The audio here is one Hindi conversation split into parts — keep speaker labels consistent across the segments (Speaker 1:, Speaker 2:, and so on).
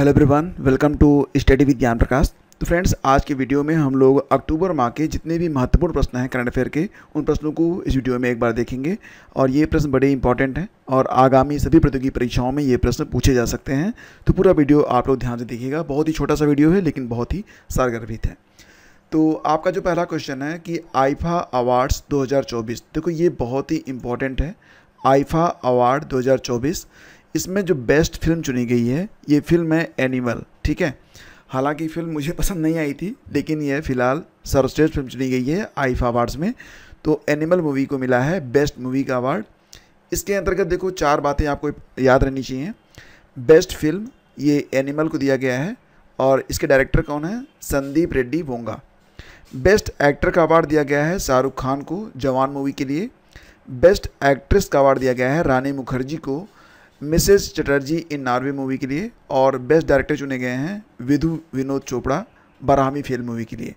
Speaker 1: hello everyone welcome to study with Gyan Prakash तो फ्रेंड्स आज के वीडियो में हम लोग अक्टूबर माह के जितने भी महत्वपूर्ण प्रश्न हैं करंट अफेयर के उन प्रश्नों को इस वीडियो में एक बार देखेंगे और ये प्रश्न बड़े इंपॉर्टेंट हैं और आगामी सभी प्रतियोगी परीक्षाओं में ये प्रश्न पूछे जा सकते हैं तो पूरा वीडियो आप लोग ध्यान से देखिएगा बहुत ही छोटा सा वीडियो है लेकिन बहुत ही सारगर्भित है तो आपका जो पहला क्वेश्चन है कि आइफा अवार्ड्स दो देखो ये बहुत ही इम्पॉर्टेंट है आइफा अवार्ड दो इसमें जो बेस्ट फिल्म चुनी गई है ये फिल्म है एनिमल ठीक है हालांकि फिल्म मुझे पसंद नहीं आई थी लेकिन यह फ़िलहाल सर्वश्रेष्ठ फिल्म चुनी गई है आइफा अवार्ड्स में तो एनिमल मूवी को मिला है बेस्ट मूवी का अवार्ड इसके अंतर्गत देखो चार बातें आपको याद रहनी चाहिए बेस्ट फिल्म ये एनिमल को दिया गया है और इसके डायरेक्टर कौन है संदीप रेड्डी बोंगा बेस्ट एक्टर का अवार्ड दिया गया है शाहरुख खान को जवान मूवी के लिए बेस्ट एक्ट्रेस का अवार्ड दिया गया है रानी मुखर्जी को Mrs Chatterjee in Norway movie के लिए और बेस्ट डायरेक्टर चुने गए हैं विधु विनोद चोपड़ा बराहमी फेल मूवी के लिए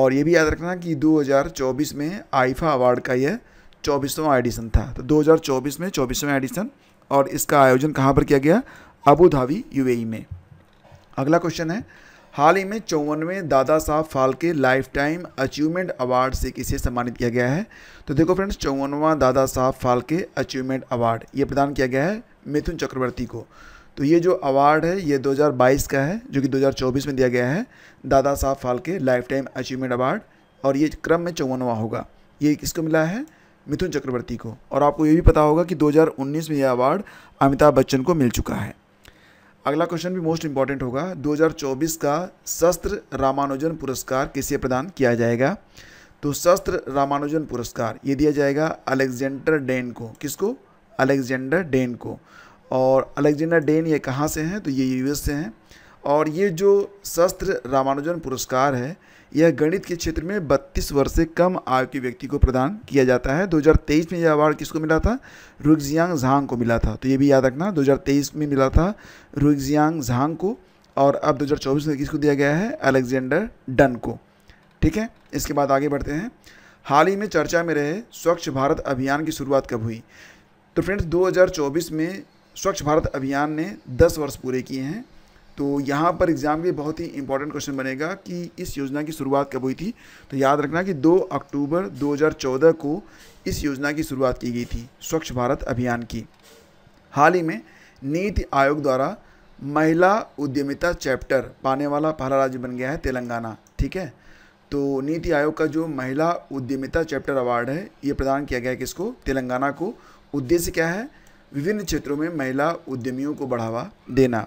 Speaker 1: और ये भी याद रखना कि 2024 में आइफा अवार्ड का यह चौबीसवा एडिशन था तो 2024 में चौबीसवा एडिशन और इसका आयोजन कहाँ पर किया गया अबू धाबी यूएई में अगला क्वेश्चन है हाल ही में चौवनवें Dada Saheb Phalke lifetime achievement award से किसे सम्मानित किया गया है तो देखो फ्रेंड्स चौवनवा दादा साहब फाल्के अचीवमेंट अवार्ड ये प्रदान किया गया है मिथुन चक्रवर्ती को तो ये जो अवार्ड है ये 2022 का है जो कि 2024 में दिया गया है Dada Saheb Phalke lifetime achievement award और ये क्रम में चौवनवा होगा ये किसको मिला है मिथुन चक्रवर्ती को और आपको ये भी पता होगा कि 2019 में यह अवार्ड अमिताभ बच्चन को मिल चुका है अगला क्वेश्चन भी मोस्ट इंपॉर्टेंट होगा 2024 का शस्त्र रामानुजन पुरस्कार किसे प्रदान किया जाएगा तो शस्त्र रामानुजन पुरस्कार ये दिया जाएगा अलेक्जेंडर डेन को किसको अलेक्जेंडर डेन को और अलेक्जेंडर डेन ये कहाँ से हैं तो ये यूएस से हैं और ये जो शस्त्र रामानुजन पुरस्कार है यह गणित के क्षेत्र में 32 वर्ष से कम आयु के व्यक्ति को प्रदान किया जाता है 2023 में यह अवार्ड किसको मिला था रुगजियांग झांग को मिला था तो ये भी याद रखना 2023 में मिला था रुगजियांग झांग को और अब 2024 में किसको दिया गया है अलेक्जेंडर डन को ठीक है इसके बाद आगे बढ़ते हैं हाल ही में चर्चा में रहे स्वच्छ भारत अभियान की शुरुआत कब हुई तो फ्रेंड्स दो में स्वच्छ भारत अभियान ने 10 वर्ष पूरे किए हैं तो यहाँ पर एग्ज़ाम के बहुत ही इंपॉर्टेंट क्वेश्चन बनेगा कि इस योजना की शुरुआत कब हुई थी तो याद रखना कि 2 अक्टूबर 2014 को इस योजना की शुरुआत की गई थी स्वच्छ भारत अभियान की हाल ही में नीति आयोग द्वारा महिला उद्यमिता चैप्टर पाने वाला पहला राज्य बन गया है तेलंगाना ठीक है तो नीति आयोग का जो महिला उद्यमिता चैप्टर अवार्ड है ये प्रदान किया गया है किसको तेलंगाना को उद्देश्य क्या है विभिन्न क्षेत्रों में महिला उद्यमियों को बढ़ावा देना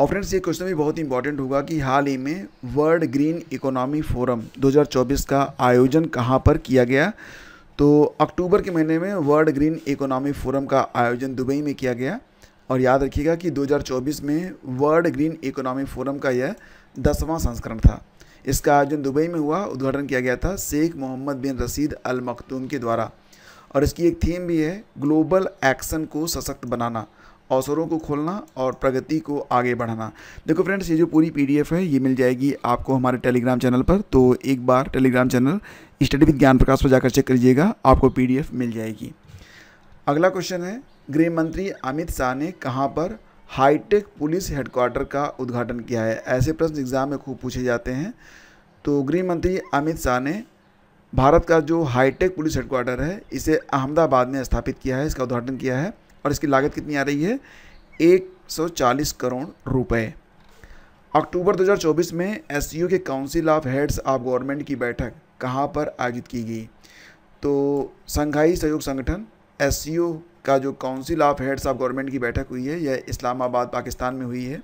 Speaker 1: और फ्रेंड्स ये क्वेश्चन भी बहुत इंपॉर्टेंट होगा कि हाल ही में वर्ल्ड ग्रीन इकोनॉमी फोरम 2024 का आयोजन कहाँ पर किया गया तो अक्टूबर के महीने में वर्ल्ड ग्रीन इकोनॉमी फोरम का आयोजन दुबई में किया गया और याद रखिएगा कि 2024 में वर्ल्ड ग्रीन इकोनॉमी फोरम का यह दसवां संस्करण था इसका आयोजन दुबई में हुआ उद्घाटन किया गया था शेख मोहम्मद बिन रसीद अल मखतूम के द्वारा और इसकी एक थीम भी है ग्लोबल एक्शन को सशक्त बनाना अवसरों को खोलना और प्रगति को आगे बढ़ाना देखो फ्रेंड्स ये जो पूरी पीडीएफ है ये मिल जाएगी आपको हमारे टेलीग्राम चैनल पर तो एक बार Telegram channel study with Gyan Prakash पर जाकर चेक करिएगा आपको पीडीएफ मिल जाएगी अगला क्वेश्चन है गृह मंत्री अमित शाह ने कहाँ पर हाईटेक पुलिस हेडक्वार्टर का उद्घाटन किया है ऐसे प्रश्न एग्जाम में खूब पूछे जाते हैं तो गृह मंत्री अमित शाह ने भारत का जो हाईटेक पुलिस हेडक्वार्टर है इसे अहमदाबाद में स्थापित किया है इसका उद्घाटन किया है और इसकी लागत कितनी आ रही है 140 करोड़ रुपए अक्टूबर 2024 में एस के council of heads of government की बैठक कहाँ पर आयोजित की गई तो संघाई सहयोग संगठन एस का जो council of heads of government की बैठक हुई है यह इस्लामाबाद पाकिस्तान में हुई है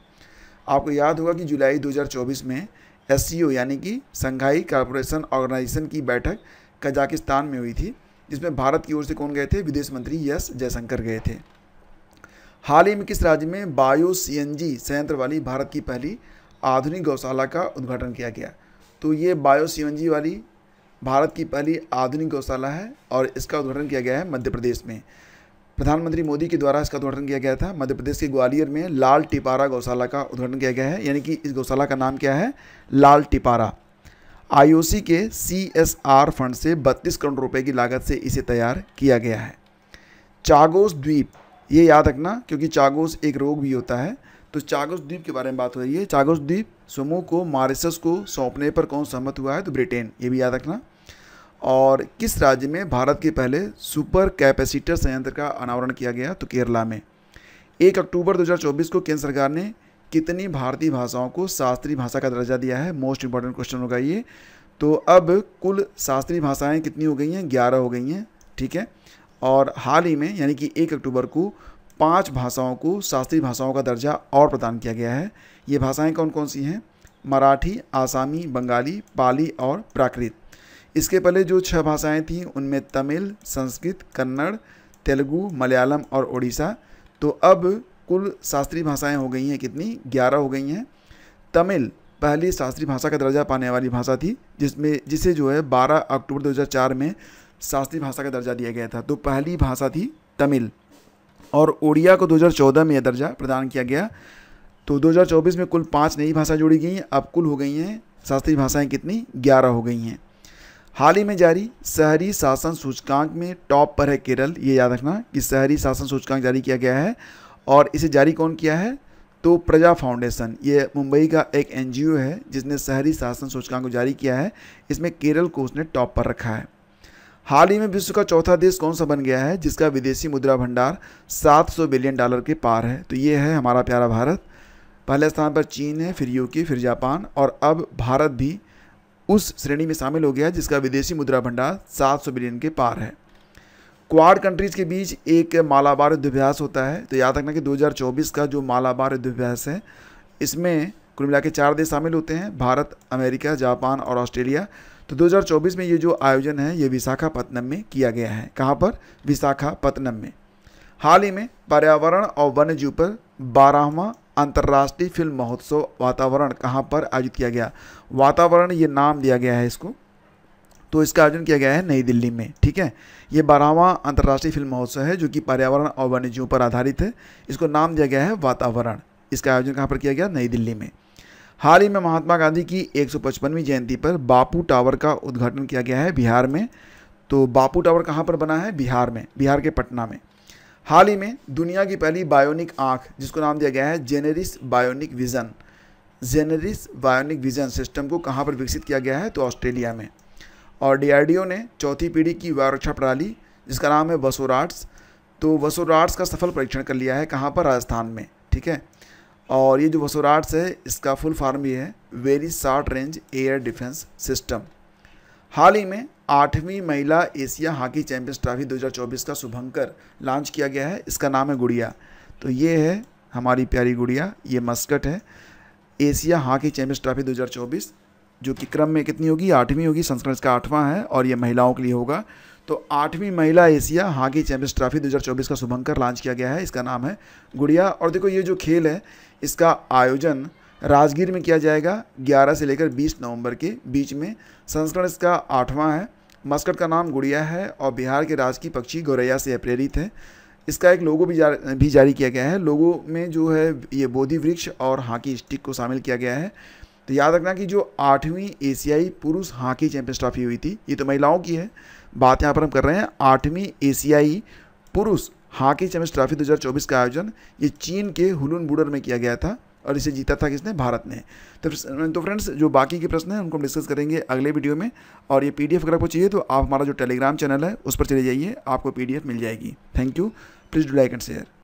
Speaker 1: आपको याद होगा कि जुलाई 2024 में एस यानी कि संघाई कॉरपोरेशन ऑर्गेनाइजेशन की बैठक कजाकिस्तान में हुई थी जिसमें भारत की ओर से कौन गए थे विदेश मंत्री एस जयशंकर गए थे हाल ही में किस राज्य में बायो सी एन जी संयंत्र वाली भारत की पहली आधुनिक गौशाला का उद्घाटन किया गया तो ये बायो सी एन जी वाली भारत की पहली आधुनिक गौशाला है और इसका उद्घाटन किया गया है मध्य प्रदेश में प्रधानमंत्री मोदी के द्वारा इसका उद्घाटन किया गया था मध्य प्रदेश के ग्वालियर में लाल टिपारा गौशाला का उद्घाटन किया गया है यानी कि इस गौशाला का नाम क्या है लाल टिपारा आईओसी के सीएसआर फंड से 32 करोड़ रुपए की लागत से इसे तैयार किया गया है चागोस द्वीप ये याद रखना क्योंकि चागोस एक रोग भी होता है तो चागोस द्वीप के बारे में बात हो रही है चागोस द्वीप समूह को मॉरिसस को सौंपने पर कौन सहमत हुआ है तो ब्रिटेन ये भी याद रखना और किस राज्य में भारत के पहले सुपर कैपेसिटर संयंत्र का अनावरण किया गया तो केरला में एक अक्टूबर 2024 को केंद्र सरकार ने कितनी भारतीय भाषाओं को शास्त्रीय भाषा का दर्जा दिया है मोस्ट इंपॉर्टेंट क्वेश्चन होगा ये तो अब कुल शास्त्रीय भाषाएं कितनी हो गई हैं ग्यारह हो गई हैं ठीक है और हाल ही में यानी कि एक अक्टूबर को पांच भाषाओं को शास्त्रीय भाषाओं का दर्जा और प्रदान किया गया है ये भाषाएं कौन कौन सी हैं मराठी आसामी बंगाली पाली और प्राकृत इसके पहले जो छह भाषाएं थीं उनमें तमिल संस्कृत कन्नड़ तेलुगु मलयालम और उड़ीसा तो अब कुल शास्त्रीय भाषाएं हो गई हैं कितनी ग्यारह हो गई हैं तमिल पहली शास्त्रीय भाषा का दर्जा पाने वाली भाषा थी जिसमें जिसे जो है 12 अक्टूबर 2004 में शास्त्रीय भाषा का दर्जा दिया गया था तो पहली भाषा थी तमिल और उड़िया को 2014 में यह दर्जा प्रदान किया गया तो 2024 में कुल पाँच नई भाषा जोड़ी गई हैं अब कुल हो गई हैं शास्त्रीय भाषाएँ कितनी ग्यारह हो गई हैं हाल ही में जारी शहरी शासन सूचकांक में टॉप पर है केरल ये याद रखना कि शहरी शासन सूचकांक जारी किया गया है और इसे जारी कौन किया है तो प्रजा फाउंडेशन ये मुंबई का एक एनजीओ है जिसने शहरी शासन सूचकांक को जारी किया है इसमें केरल को उसने टॉप पर रखा है हाल ही में विश्व का चौथा देश कौन सा बन गया है जिसका विदेशी मुद्रा भंडार 700 बिलियन डॉलर के पार है तो ये है हमारा प्यारा भारत पहले स्थान पर चीन है फिर यूके फिर जापान और अब भारत भी उस श्रेणी में शामिल हो गया जिसका विदेशी मुद्रा भंडार सात बिलियन के पार है क्वाड कंट्रीज़ के बीच एक मालाबार युद्धाभ्यास होता है तो याद रखना कि 2024 का जो मालाबार युद्धाभ्यास है इसमें कुल मिला के चार देश शामिल होते हैं भारत अमेरिका जापान और ऑस्ट्रेलिया तो 2024 में ये जो आयोजन है ये विशाखापत्नम में किया गया है कहाँ पर विशाखापत्नम में हाल ही में पर्यावरण और वन्य जीव पर बारहवा अंतर्राष्ट्रीय फिल्म महोत्सव वातावरण कहाँ पर आयोजित किया गया वातावरण ये नाम दिया गया है इसको तो इसका आयोजन किया गया है नई दिल्ली में ठीक है ये बारहवां अंतर्राष्ट्रीय फिल्म महोत्सव है जो कि पर्यावरण और वन्यजीवों पर आधारित है इसको नाम दिया गया है वातावरण इसका आयोजन कहाँ पर किया गया नई दिल्ली में हाल ही में महात्मा गांधी की एक जयंती पर बापू टावर का उद्घाटन किया गया है बिहार में तो बापू टावर कहाँ पर बना है बिहार में बिहार के पटना में हाल ही में दुनिया की पहली बायोनिक आँख जिसको नाम दिया गया है Gennaris bionic vision Gennaris bionic vision system को कहाँ पर विकसित किया गया है तो ऑस्ट्रेलिया में और डीआरडीओ ने चौथी पीढ़ी की वायुरक्षा प्रणाली जिसका नाम है वसोराट्स तो वसोराट्स का सफल परीक्षण कर लिया है कहाँ पर राजस्थान में ठीक है और ये जो वसोराट्स है इसका फुल फॉर्म ये है very short range air defence system हाल ही में आठवीं महिला एशिया हॉकी चैंपियंस ट्रॉफी 2024 का शुभंकर लॉन्च किया गया है इसका नाम है गुड़िया तो ये है हमारी प्यारी गुड़िया ये मस्कट है एशिया हॉकी चैंपियंस ट्रॉफी जो कि क्रम में कितनी होगी आठवीं होगी संस्करण इसका आठवां है और ये महिलाओं के लिए होगा तो आठवीं महिला एशिया हॉकी चैंपियंस ट्रॉफी 2024 का शुभंकर लॉन्च किया गया है इसका नाम है गुड़िया और देखो ये जो खेल है इसका आयोजन राजगीर में किया जाएगा 11 से लेकर 20 नवंबर के बीच में संस्करण इसका आठवां है मस्कट का नाम गुड़िया है और बिहार के राजकीय पक्षी गौरैया से प्रेरित है इसका एक लोगो भी जार, भी जारी किया गया है लोगों में जो है ये बोधि वृक्ष और हॉकी स्टिक को शामिल किया गया है तो याद रखना कि जो आठवीं एशियाई पुरुष हॉकी चैंपियंस ट्रॉफी हुई थी ये तो महिलाओं की है बात यहाँ पर हम कर रहे हैं आठवीं एशियाई पुरुष हॉकी चैंपियंस ट्रॉफी 2024 का आयोजन ये चीन के हुलून बुडर में किया गया था और इसे जीता था किसने भारत ने तो तो फ्रेंड्स जो बाकी के प्रश्न हैं उनको हम डिस्कस करेंगे अगले वीडियो में और ये पीडीएफ अगर आपको चाहिए तो आप हमारा जो टेलीग्राम चैनल है उस पर चले जाइए आपको पीडीएफ मिल जाएगी thank you please do like and share